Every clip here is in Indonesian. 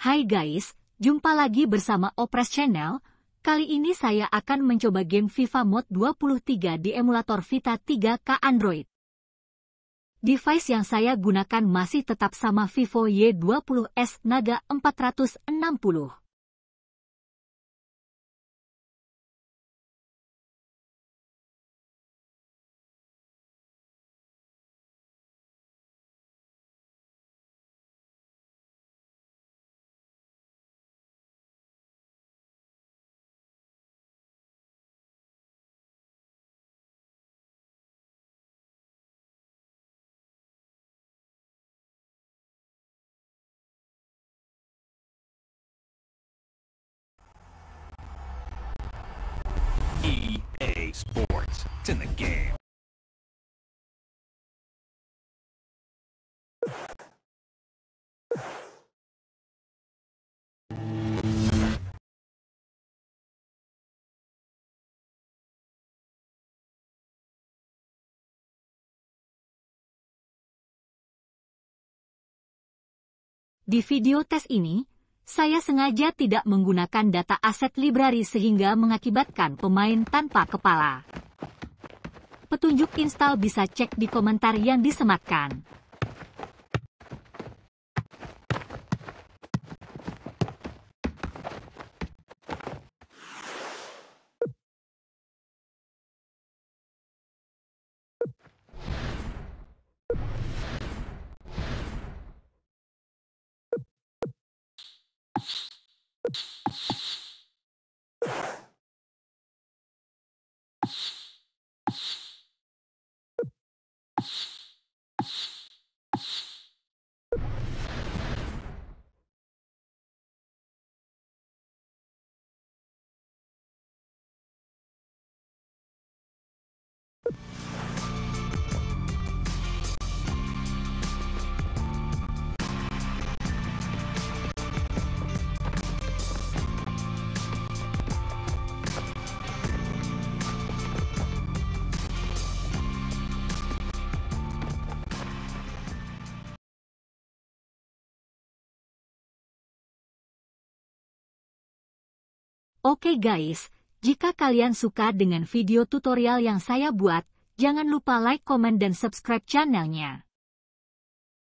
Hai guys, jumpa lagi bersama Opres Channel. Kali ini saya akan mencoba game FIFA Mod 23 di emulator Vita 3K Android. Device yang saya gunakan masih tetap sama Vivo Y20S Naga 460. Sports. It's in the game. Di video tes ini, saya sengaja tidak menggunakan data aset library sehingga mengakibatkan pemain tanpa kepala. Petunjuk install bisa cek di komentar yang disematkan. you Oke guys, jika kalian suka dengan video tutorial yang saya buat, jangan lupa like, komen, dan subscribe channelnya.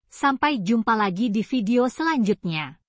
Sampai jumpa lagi di video selanjutnya.